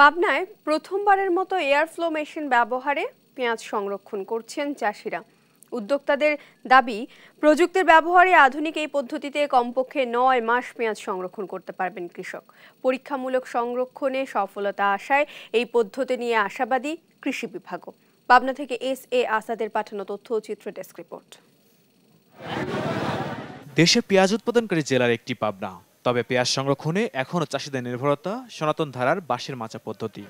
পাবনায় প্রথমবারের মতো এয়ারফ্লো মেশিন ব্যবহারে পেঁয়াজ সংরক্ষণ করছেন চাষিরা উদ্যোক্তাদের দাবি প্রযুক্তির ব্যবহারে আধুনিক এই পদ্ধতিতে কমপক্ষে নয় মাস পেঁয়াজ সংরক্ষণ করতে পারবেন কৃষক পরীক্ষামূলক সংরক্ষণে সফলতা আশায় এই পদ্ধতি নিয়ে আশাবাদী কৃষি বিভাগও পাবনা থেকে এস এ আসাদের পাঠানো তথ্য ও চিত্র ডেস্ক রিপোর্ট দেশে পেঁয়াজ উৎপাদনকারী জেলার একটি পাবনা তবে পেঁয়াজ সংরক্ষণে এখনও চাষিদের নির্ভরতা সনাতন ধারার বাঁশের মাচা পদ্ধতি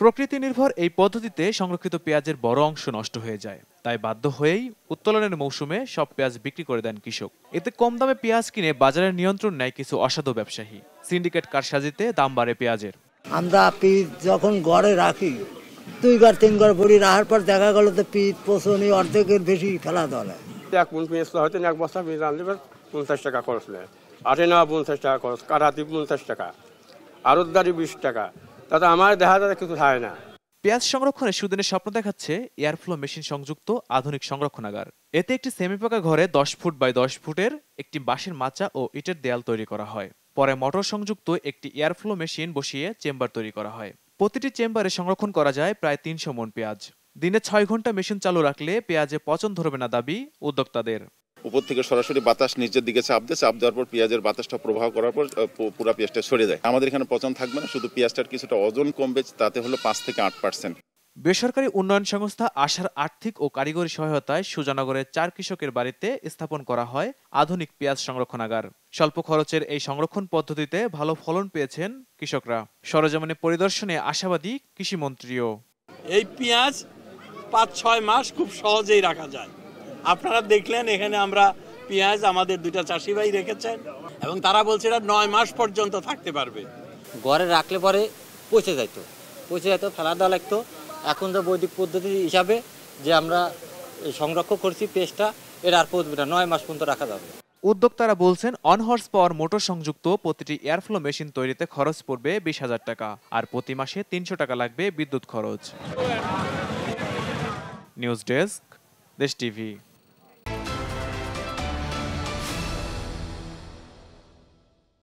প্রকৃতি নির্ভর এই পদ্ধতিতে সংরক্ষিত পেঁয়াজের বড় অংশ নষ্ট হয়ে যায় তাই বাধ্য হয়েই উত্তোলনের মৌসুমে সব পেঁয়াজ বিক্রি করে দেন কৃষক এতে কম দামে পেঁয়াজ কিনে বাজারের নিয়ন্ত্রণ নেয় কিছু অসাধু ব্যবসায়ী সিন্ডিকেট কারসাজিতে দাম বাড়ে পেঁয়াজের আমরা পিস যখন গড়ে রাখি দুই ঘর তিন ঘর ভরি রাখার পর দেখা গেল তো পিস পোষণ অর্ধেকের বেশি ফেলা দলে এক মন পেঁয়াজ হয়তো এক বস্তা পেঁয়াজ আনলে পঞ্চাশ টাকা খরচ নেয় আটে নেওয়া পঞ্চাশ টাকা খরচ কাটাতি পঞ্চাশ টাকা আরতদারি বিশ টাকা তাতে আমার দেখা যাতে কিছু হয় না পেঁয়াজ সংরক্ষণে সুদিনের স্বপ্ন দেখাচ্ছে এয়ারফ্লো মেশিন সংযুক্ত আধুনিক সংরক্ষণাগার এতে একটি সেমি পাকা ঘরে দশ ফুট বাই দশ ফুটের একটি বাঁশের মাচা ও ইটের দেয়াল তৈরি করা হয় পরে মোটর সংযুক্ত একটি এয়ারফ্লো মেশিন বসিয়ে চেম্বার তৈরি করা হয় প্রতিটি চেম্বারে সংরক্ষণ করা যায় প্রায় তিনশো মন পেঁয়াজ দিনে ছয় ঘন্টা মেশিন চালু রাখলে পেঁয়াজে পচন ধরবে না দাবি উদ্যোক্তাদের উপর থেকে সরাসরি বাতাস নিচের দিকে চাপ দিয়ে চাপ দেওয়ার পর পেঁয়াজের বাতাসটা প্রবাহ করার পর পুরো পেঁয়াজটা সরে যায় আমাদের এখানে পচন থাকবে না শুধু পেঁয়াজটার কিছুটা ওজন কমবে তাতে হলো পাঁচ থেকে আট পার্সেন্ট বেসরকারি উন্নয়ন সংস্থা আশার আর্থিক ও কারিগরি সহায়তায় সুজানগরের চার কৃষকের বাড়িতে স্থাপন করা হয় আধুনিক পেঁয়াজ সংরক্ষণাগার স্বল্প খরচের এই সংরক্ষণ পদ্ধতিতে ভালো ফলন পেয়েছেন কৃষকরা সরজমানে পরিদর্শনে আশাবাদী কৃষিমন্ত্রীও এই পেঁয়াজ পাঁচ ছয় মাস খুব সহজেই রাখা যায় আপনারা দেখলেন এখানে আমরা পেঁয়াজ আমাদের দুইটা চাষি ভাই রেখেছেন এবং তারা বলছে এটা নয় মাস পর্যন্ত থাকতে পারবে ঘরে রাখলে পরে পচে যাইত পচে যেত ফেলা দেওয়া লাগতো এখন তো বৈদিক পদ্ধতি হিসাবে যে আমরা সংরক্ষণ করছি পেস্টটা এর আর পচবে না নয় মাস পর্যন্ত রাখা যাবে উদ্যোক্তারা বলছেন অনহর্স পাওয়ার মোটর সংযুক্ত প্রতিটি এয়ারফ্লো মেশিন তৈরিতে খরচ পড়বে বিশ হাজার টাকা আর প্রতি মাসে তিনশো টাকা লাগবে বিদ্যুৎ খরচ নিউজ ডেস্ক দেশ টিভি